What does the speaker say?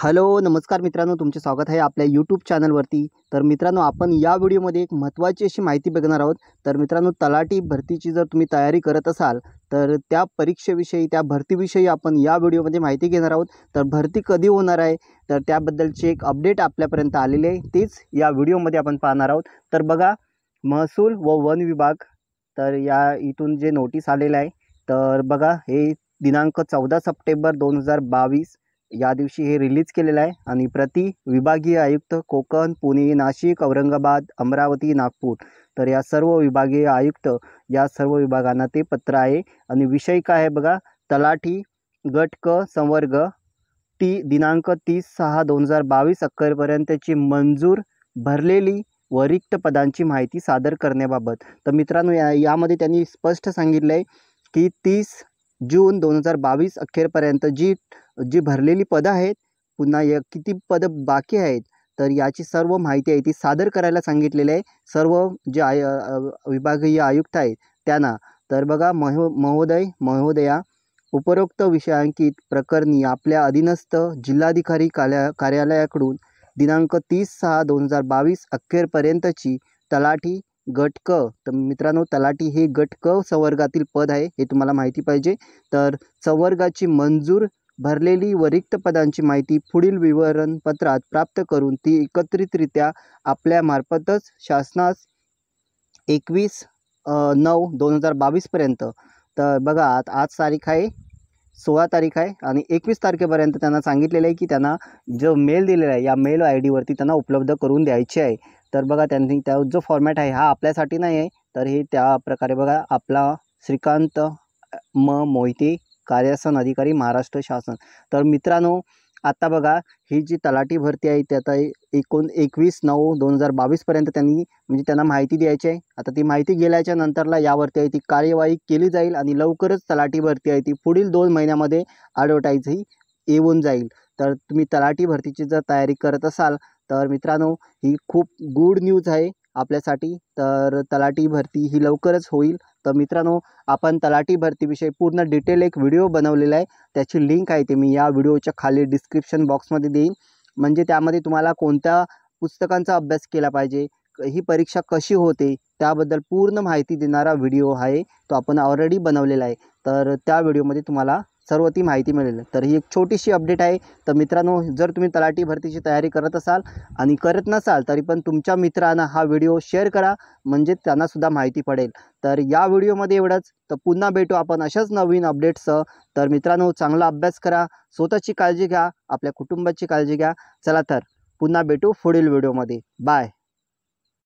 hello नमस्कार मित्रांनो तुमचे स्वागत आहे आपल्या यूट्यूब चॅनलवरती तर मित्रांनो आपण या व्हिडिओमध्ये एक महत्त्वाची अशी माहिती बघणार आहोत तर मित्रांनो तलाठी भरतीची जर तुम्ही तयारी करत असाल तर त्या परीक्षेविषयी त्या भरतीविषयी आपण या व्हिडिओमध्ये माहिती घेणार आहोत तर भरती कधी होणार आहे तर त्याबद्दलची एक अपडेट आपल्यापर्यंत आलेली आहे तीच या व्हिडिओमध्ये आपण पाहणार आहोत तर बघा महसूल व वन विभाग तर या इथून जे नोटीस आलेलं आहे तर बघा हे दिनांक चौदा सप्टेंबर दोन हजार बावीस या दिवशी हे रिलीज केलेलं आहे आणि प्रति विभागीय आयुक्त कोकण पुणे नाशिक औरंगाबाद अमरावती नागपूर तर या सर्व विभागीय आयुक्त या सर्व विभागांना ते पत्र आहे आणि विषय काय आहे बघा तलाठी गट क संवर्ग ती दिनांक तीस सहा दोन हजार बावीस अखेरपर्यंतची मंजूर भरलेली व रिक्त पदांची माहिती सादर करण्याबाबत तर मित्रांनो या यामध्ये त्यांनी स्पष्ट सांगितलं आहे की तीस जून दोन हजार बावीस अखेरपर्यंत जी जी भरलेली पदं आहेत पुन्हा य किती पदं बाकी आहेत तर याची सर्व माहिती आहे ती सादर करायला सांगितलेली आहे सर्व जे आय विभागीय आयुक्त आहेत त्यांना तर बघा महो महोदय महोदया उपरोक्त विषयांकित प्रकरणी आपल्या अधीनस्थ जिल्हाधिकारी कार्या कार्यालयाकडून दिनांक तीस सहा दोन हजार बावीस अखेरपर्यंतची तलाठी गट क तर मित्रांनो तलाठी हे गट क संवर्गातील पद आहे हे तुम्हाला माहिती पाहिजे तर संवर्गाची मंजूर भरलेली व रिक्त पदांची माहिती पुढील विवरणपत्रात प्राप्त करून ती एकत्रितरित्या आपल्यामार्फतच शासनास एकवीस नऊ दोन हजार बावीसपर्यंत तर बघा आज तारीख आहे सोळा तारीख आहे आणि एकवीस तारखेपर्यंत त्यांना सांगितलेलं आहे की त्यांना जो मेल दिलेला आहे या मेल आय डीवरती त्यांना उपलब्ध करून द्यायची आहे तर बघा त्यांनी त्या जो फॉर्मॅट आहे हा आपल्यासाठी नाही आहे तर हे त्या प्रकारे बघा आपला श्रीकांत म मोहिते कार्यासन अधिकारी महाराष्ट्र शासन तर मित्रांनो आत्ता बघा ही जी तलाठी भरती आहे ती आता एकोण एकवीस नऊ दोन हजार बावीसपर्यंत त्यांनी म्हणजे त्यांना माहिती द्यायची आहे आता ती माहिती गेल्याच्या नंतरला यावरती आहे ती कार्यवाही केली जाईल आणि लवकरच तलाठी भरती आहे ती पुढील दोन महिन्यामध्ये ही येऊन जाईल तर तुम्ही तलाठी भरतीची जर तयारी करत असाल तर मित्रांनो ही खूप गुड न्यूज आहे आपल्यासाठी तर तलाठी भरती ही लवकरच होईल तर मित्रांनो आपण तलाठी भरतीविषयी पूर्ण डिटेल एक व्हिडिओ बनवलेला आहे त्याची लिंक आहे ते मी या व्हिडिओच्या खाली डिस्क्रिप्शन बॉक्समध्ये देईन म्हणजे त्यामध्ये तुम्हाला कोणत्या पुस्तकांचा अभ्यास केला पाहिजे ही परीक्षा कशी होते त्याबद्दल पूर्ण माहिती देणारा व्हिडिओ आहे तो आपण ऑलरेडी बनवलेला आहे तर त्या व्हिडिओमध्ये तुम्हाला सर्व ती माहिती मिळेल तर ही एक छोटीशी अपडेट आहे तर मित्रांनो जर तुम्ही तलाठी भरतीची तयारी करत असाल आणि करत नसाल तरी पण तुमच्या मित्रांना हा व्हिडिओ शेअर करा म्हणजे त्यांनासुद्धा माहिती पडेल तर या व्हिडिओमध्ये एवढंच तर पुन्हा भेटू आपण अशाच नवीन अपडेट्स तर मित्रांनो चांगला अभ्यास करा स्वतःची काळजी घ्या आपल्या कुटुंबाची काळजी घ्या चला तर पुन्हा भेटू पुढील व्हिडिओमध्ये बाय